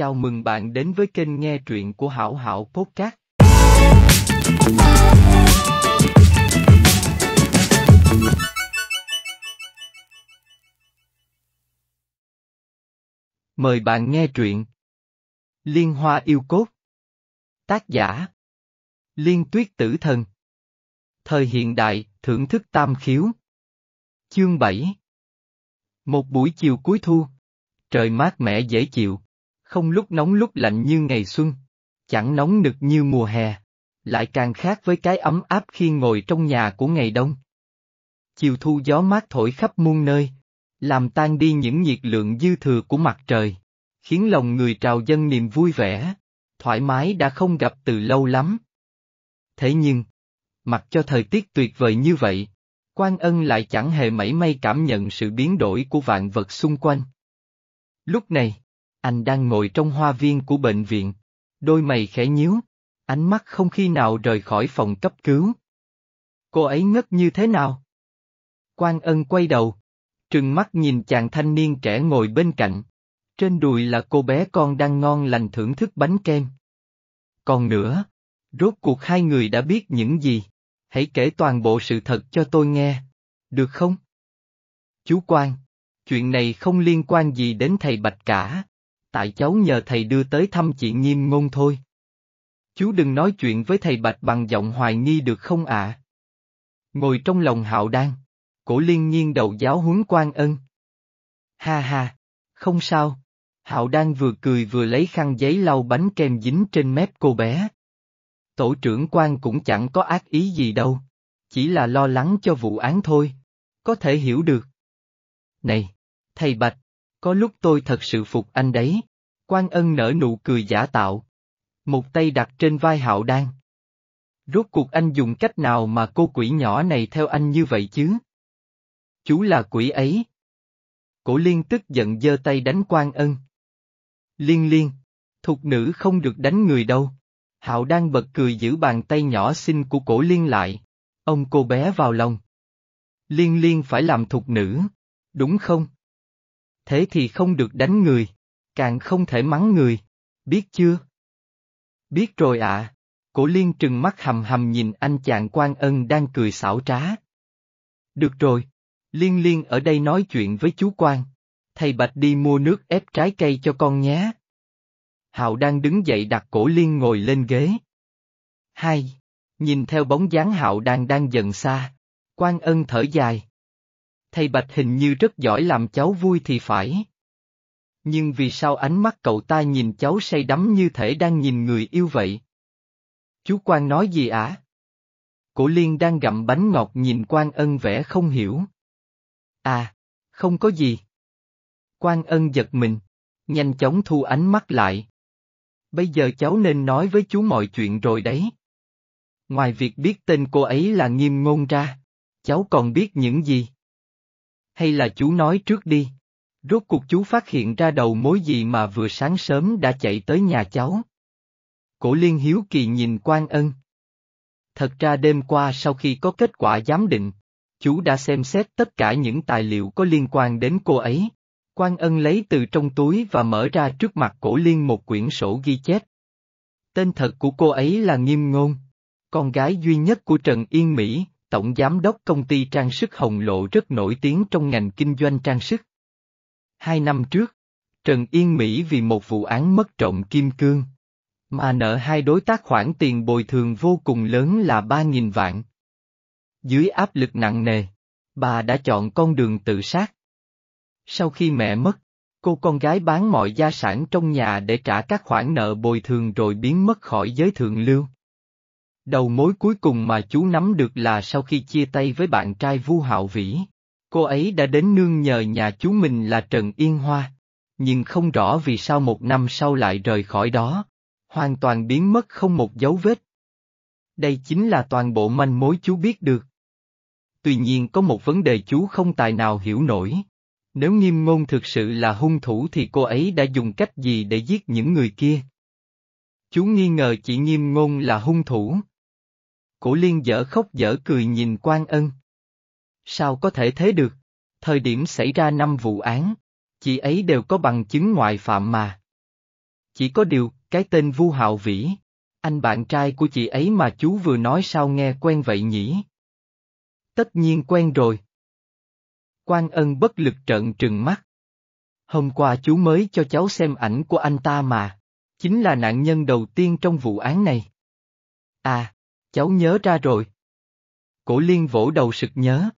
Chào mừng bạn đến với kênh nghe truyện của Hảo Hảo Podcast. Mời bạn nghe truyện Liên Hoa Yêu Cốt Tác giả Liên Tuyết Tử Thần Thời hiện đại, thưởng thức tam khiếu Chương 7 Một buổi chiều cuối thu Trời mát mẻ dễ chịu không lúc nóng lúc lạnh như ngày xuân, chẳng nóng nực như mùa hè, lại càng khác với cái ấm áp khi ngồi trong nhà của ngày đông. Chiều thu gió mát thổi khắp muôn nơi, làm tan đi những nhiệt lượng dư thừa của mặt trời, khiến lòng người trào dân niềm vui vẻ, thoải mái đã không gặp từ lâu lắm. Thế nhưng, mặc cho thời tiết tuyệt vời như vậy, Quan Ân lại chẳng hề mảy may cảm nhận sự biến đổi của vạn vật xung quanh. Lúc này, anh đang ngồi trong hoa viên của bệnh viện. Đôi mày khẽ nhíu. Ánh mắt không khi nào rời khỏi phòng cấp cứu. Cô ấy ngất như thế nào? Quan ân quay đầu. Trừng mắt nhìn chàng thanh niên trẻ ngồi bên cạnh. Trên đùi là cô bé con đang ngon lành thưởng thức bánh kem. Còn nữa, rốt cuộc hai người đã biết những gì? Hãy kể toàn bộ sự thật cho tôi nghe, được không? Chú Quang, chuyện này không liên quan gì đến thầy Bạch cả tại cháu nhờ thầy đưa tới thăm chị nghiêm ngôn thôi. Chú đừng nói chuyện với thầy Bạch bằng giọng hoài nghi được không ạ? Ngồi trong lòng hạo đan, cổ liên nhiên đầu giáo huấn quan ân. Ha ha, không sao. Hạo đan vừa cười vừa lấy khăn giấy lau bánh kem dính trên mép cô bé. Tổ trưởng quan cũng chẳng có ác ý gì đâu, chỉ là lo lắng cho vụ án thôi, có thể hiểu được. Này, thầy Bạch, có lúc tôi thật sự phục anh đấy. Quan ân nở nụ cười giả tạo. Một tay đặt trên vai hạo đan. Rốt cuộc anh dùng cách nào mà cô quỷ nhỏ này theo anh như vậy chứ? Chú là quỷ ấy. Cổ liên tức giận giơ tay đánh quan ân. Liên liên, thục nữ không được đánh người đâu. Hạo đang bật cười giữ bàn tay nhỏ xinh của cổ liên lại. Ông cô bé vào lòng. Liên liên phải làm thục nữ. Đúng không? thế thì không được đánh người, càng không thể mắng người, biết chưa? Biết rồi ạ. Cổ liên trừng mắt hầm hầm nhìn anh chàng quan ân đang cười xảo trá. Được rồi, liên liên ở đây nói chuyện với chú quan. Thầy Bạch đi mua nước ép trái cây cho con nhé. Hạo đang đứng dậy đặt cổ liên ngồi lên ghế. Hai, nhìn theo bóng dáng Hạo đang đang dần xa, quan ân thở dài thầy Bạch hình như rất giỏi làm cháu vui thì phải. Nhưng vì sao ánh mắt cậu ta nhìn cháu say đắm như thể đang nhìn người yêu vậy? Chú Quang nói gì ạ? Cổ Liên đang gặm bánh ngọt nhìn Quang Ân vẻ không hiểu. À, không có gì. Quang Ân giật mình, nhanh chóng thu ánh mắt lại. Bây giờ cháu nên nói với chú mọi chuyện rồi đấy. Ngoài việc biết tên cô ấy là nghiêm ngôn ra, cháu còn biết những gì? hay là chú nói trước đi? Rốt cuộc chú phát hiện ra đầu mối gì mà vừa sáng sớm đã chạy tới nhà cháu? Cổ liên hiếu kỳ nhìn quan ân. Thật ra đêm qua sau khi có kết quả giám định, chú đã xem xét tất cả những tài liệu có liên quan đến cô ấy. Quan ân lấy từ trong túi và mở ra trước mặt cổ liên một quyển sổ ghi chép. Tên thật của cô ấy là Nghiêm Ngôn, con gái duy nhất của Trần Yên Mỹ, tổng giám đốc công ty trang sức Hồng Lộ rất nổi tiếng trong ngành kinh doanh trang sức. Hai năm trước, Trần Yên Mỹ vì một vụ án mất trộm kim cương, mà nợ hai đối tác khoản tiền bồi thường vô cùng lớn là 3.000 vạn. Dưới áp lực nặng nề, bà đã chọn con đường tự sát. Sau khi mẹ mất, cô con gái bán mọi gia sản trong nhà để trả các khoản nợ bồi thường rồi biến mất khỏi giới thượng lưu. Đầu mối cuối cùng mà chú nắm được là sau khi chia tay với bạn trai Vu Hạo Vĩ, cô ấy đã đến nương nhờ nhà chú mình là Trần Yên Hoa, nhưng không rõ vì sao một năm sau lại rời khỏi đó, hoàn toàn biến mất không một dấu vết. Đây chính là toàn bộ manh mối chú biết được. Tuy nhiên có một vấn đề chú không tài nào hiểu nổi. Nếu nghiêm ngôn thực sự là hung thủ thì cô ấy đã dùng cách gì để giết những người kia? Chú nghi ngờ chị nghiêm ngôn là hung thủ. Cổ liên dở khóc dở cười nhìn quan ân. Sao có thể thế được? Thời điểm xảy ra năm vụ án, chị ấy đều có bằng chứng ngoại phạm mà. Chỉ có điều, cái tên Vu Hạo Vĩ, anh bạn trai của chị ấy mà chú vừa nói sao nghe quen vậy nhỉ? Tất nhiên quen rồi. Quan ân bất lực trợn trừng mắt. Hôm qua chú mới cho cháu xem ảnh của anh ta mà, chính là nạn nhân đầu tiên trong vụ án này. À, cháu nhớ ra rồi. Cổ liên vỗ đầu sực nhớ.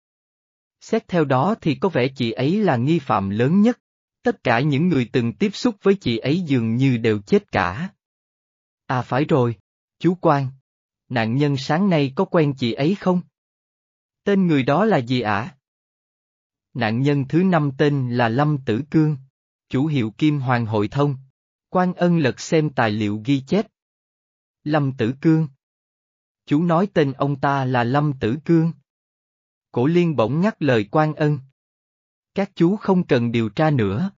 Xét theo đó thì có vẻ chị ấy là nghi phạm lớn nhất. Tất cả những người từng tiếp xúc với chị ấy dường như đều chết cả. À phải rồi, chú quan. Nạn nhân sáng nay có quen chị ấy không? Tên người đó là gì ạ? Nạn nhân thứ năm tên là Lâm Tử Cương, chủ hiệu Kim Hoàng Hội Thông. Quan ân lật xem tài liệu ghi chép. Lâm Tử Cương chú nói tên ông ta là Lâm Tử Cương. Cổ liên bỗng nhắc lời quan ân. Các chú không cần điều tra nữa.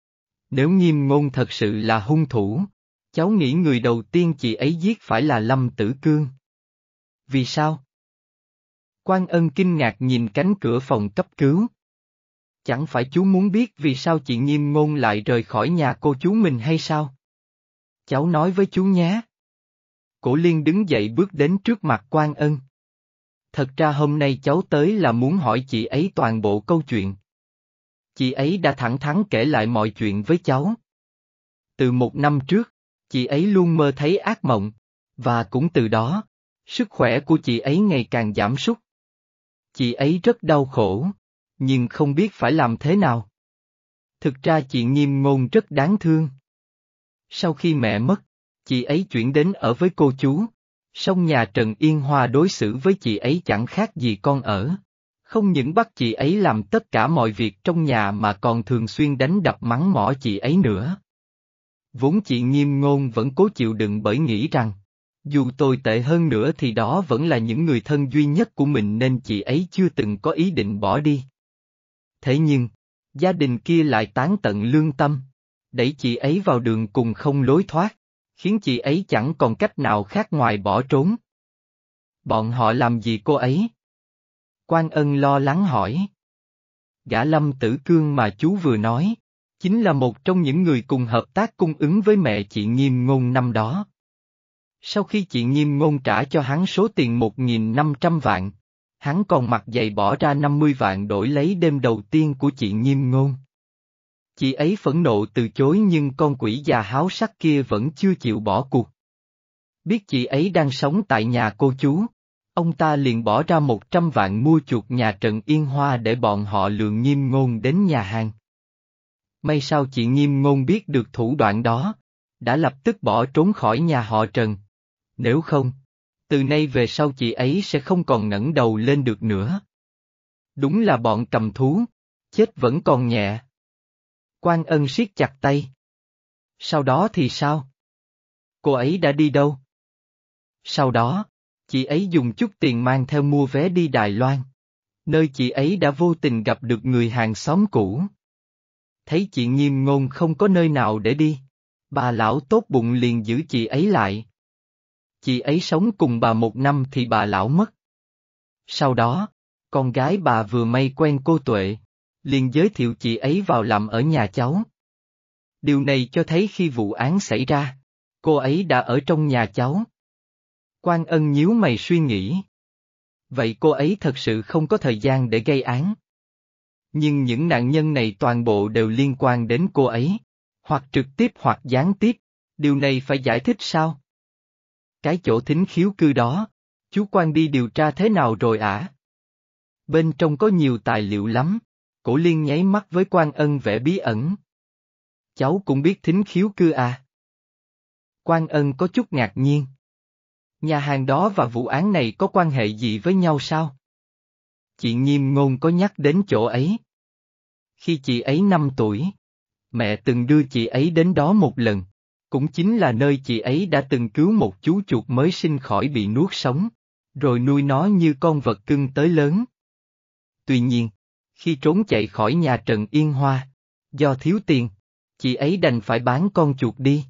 Nếu nghiêm ngôn thật sự là hung thủ, cháu nghĩ người đầu tiên chị ấy giết phải là Lâm Tử Cương. Vì sao? Quan ân kinh ngạc nhìn cánh cửa phòng cấp cứu. Chẳng phải chú muốn biết vì sao chị nghiêm ngôn lại rời khỏi nhà cô chú mình hay sao? Cháu nói với chú nhé. Cổ liên đứng dậy bước đến trước mặt quan ân. Thật ra hôm nay cháu tới là muốn hỏi chị ấy toàn bộ câu chuyện. Chị ấy đã thẳng thắn kể lại mọi chuyện với cháu. Từ một năm trước, chị ấy luôn mơ thấy ác mộng, và cũng từ đó, sức khỏe của chị ấy ngày càng giảm sút. Chị ấy rất đau khổ, nhưng không biết phải làm thế nào. Thực ra chị nghiêm ngôn rất đáng thương. Sau khi mẹ mất, Chị ấy chuyển đến ở với cô chú. Song nhà Trần Yên Hoa đối xử với chị ấy chẳng khác gì con ở. Không những bắt chị ấy làm tất cả mọi việc trong nhà mà còn thường xuyên đánh đập mắng mỏ chị ấy nữa. Vốn chị nghiêm ngôn vẫn cố chịu đựng bởi nghĩ rằng, dù tồi tệ hơn nữa thì đó vẫn là những người thân duy nhất của mình nên chị ấy chưa từng có ý định bỏ đi. Thế nhưng, gia đình kia lại tán tận lương tâm, đẩy chị ấy vào đường cùng không lối thoát khiến chị ấy chẳng còn cách nào khác ngoài bỏ trốn. Bọn họ làm gì cô ấy? Quan ân lo lắng hỏi. Gã lâm tử cương mà chú vừa nói, chính là một trong những người cùng hợp tác cung ứng với mẹ chị nghiêm ngôn năm đó. Sau khi chị nghiêm ngôn trả cho hắn số tiền 1.500 vạn, hắn còn mặc dày bỏ ra 50 vạn đổi lấy đêm đầu tiên của chị nghiêm ngôn. Chị ấy phẫn nộ từ chối nhưng con quỷ già háo sắc kia vẫn chưa chịu bỏ cuộc. Biết chị ấy đang sống tại nhà cô chú, ông ta liền bỏ ra một trăm vạn mua chuột nhà Trần Yên Hoa để bọn họ lường nghiêm ngôn đến nhà hàng. May sao chị nghiêm ngôn biết được thủ đoạn đó, đã lập tức bỏ trốn khỏi nhà họ Trần. Nếu không, từ nay về sau chị ấy sẽ không còn ngẩng đầu lên được nữa. Đúng là bọn cầm thú, chết vẫn còn nhẹ. Quan Ân siết chặt tay. Sau đó thì sao? Cô ấy đã đi đâu? Sau đó, chị ấy dùng chút tiền mang theo mua vé đi Đài Loan. Nơi chị ấy đã vô tình gặp được người hàng xóm cũ. Thấy chị nghiêm ngôn không có nơi nào để đi. Bà lão tốt bụng liền giữ chị ấy lại. Chị ấy sống cùng bà một năm thì bà lão mất. Sau đó, con gái bà vừa may quen cô Tuệ, liền giới thiệu chị ấy vào làm ở nhà cháu. Điều này cho thấy khi vụ án xảy ra, cô ấy đã ở trong nhà cháu. Quan ân nhíu mày suy nghĩ. Vậy cô ấy thật sự không có thời gian để gây án. Nhưng những nạn nhân này toàn bộ đều liên quan đến cô ấy, hoặc trực tiếp hoặc gián tiếp, điều này phải giải thích sao? Cái chỗ thính khiếu cư đó, chú quan đi điều tra thế nào rồi ạ? Bên trong có nhiều tài liệu lắm, Cổ liên nháy mắt với quan ân vẻ bí ẩn. Cháu cũng biết thính khiếu cư à? Quan ân có chút ngạc nhiên. Nhà hàng đó và vụ án này có quan hệ gì với nhau sao? Chị nghiêm ngôn có nhắc đến chỗ ấy. Khi chị ấy 5 tuổi, mẹ từng đưa chị ấy đến đó một lần, cũng chính là nơi chị ấy đã từng cứu một chú chuột mới sinh khỏi bị nuốt sống, rồi nuôi nó như con vật cưng tới lớn. Tuy nhiên, khi trốn chạy khỏi nhà Trần Yên Hoa. Do thiếu tiền, chị ấy đành phải bán con chuột đi.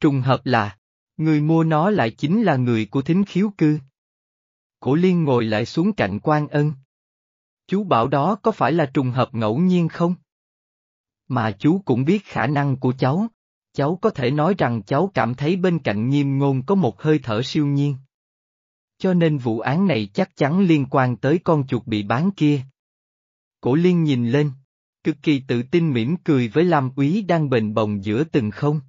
Trùng hợp là, người mua nó lại chính là người của thính khiếu cư. Cổ liên ngồi lại xuống cạnh quan ân. Chú bảo đó có phải là trùng hợp ngẫu nhiên không? Mà chú cũng biết khả năng của cháu, cháu có thể nói rằng cháu cảm thấy bên cạnh nghiêm ngôn có một hơi thở siêu nhiên. Cho nên vụ án này chắc chắn liên quan tới con chuột bị bán kia, Cổ liên nhìn lên, cực kỳ tự tin mỉm cười với Lam Úy đang bền bồng giữa từng không.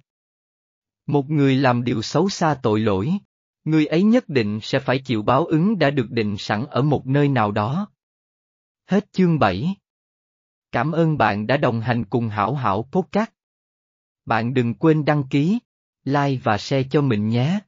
Một người làm điều xấu xa tội lỗi, người ấy nhất định sẽ phải chịu báo ứng đã được định sẵn ở một nơi nào đó. Hết chương 7 Cảm ơn bạn đã đồng hành cùng Hảo Hảo Podcast. Bạn đừng quên đăng ký, like và share cho mình nhé.